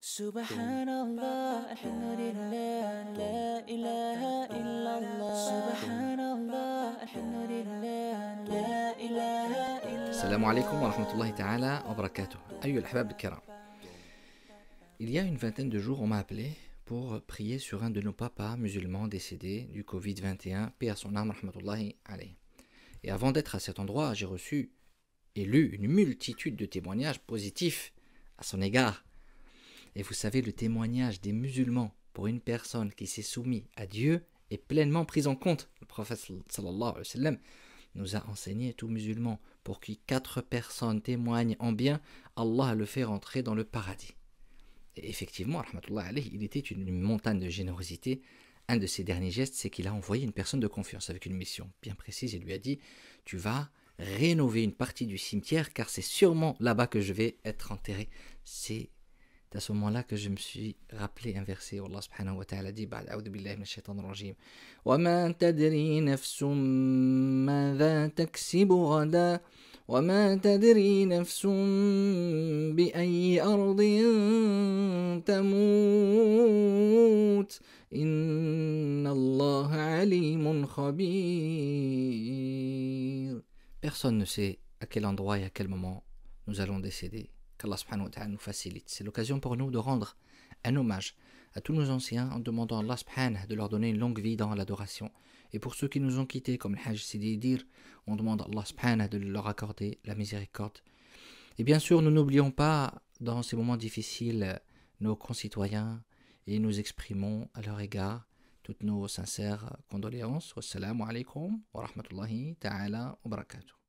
Subhanallah الله wa rahmatullahi taala wa barakatuh. الله سبحان الله الحمد لله Il y a une vingtaine de jours, on m'a appelé pour prier sur un de nos papas musulmans décédés du Covid-21, père son âme, rahmatullahi alayh. Et avant d'être à cet endroit, j'ai reçu et lu une multitude de témoignages positifs à son égard. Et vous savez, le témoignage des musulmans pour une personne qui s'est soumise à Dieu est pleinement pris en compte. Le prophète sallallahu alayhi wa nous a enseigné, tout musulman, pour qui quatre personnes témoignent en bien, Allah le fait rentrer dans le paradis. Et effectivement, il était une montagne de générosité. Un de ses derniers gestes, c'est qu'il a envoyé une personne de confiance avec une mission bien précise. Il lui a dit Tu vas rénover une partie du cimetière car c'est sûrement là-bas que je vais être enterré. C'est c'est à ce moment-là que je me suis rappelé un verset Allah subhanahu dit Personne ne sait à quel endroit et à quel moment nous allons décéder qu'Allah nous facilite. C'est l'occasion pour nous de rendre un hommage à tous nos anciens en demandant à Allah de leur donner une longue vie dans l'adoration. Et pour ceux qui nous ont quittés, comme le Hajj Sidi on demande à Allah de leur accorder la miséricorde. Et bien sûr, nous n'oublions pas, dans ces moments difficiles, nos concitoyens et nous exprimons à leur égard toutes nos sincères condoléances. Wassalamu alaikum wa rahmatullahi ta'ala wa barakatuh.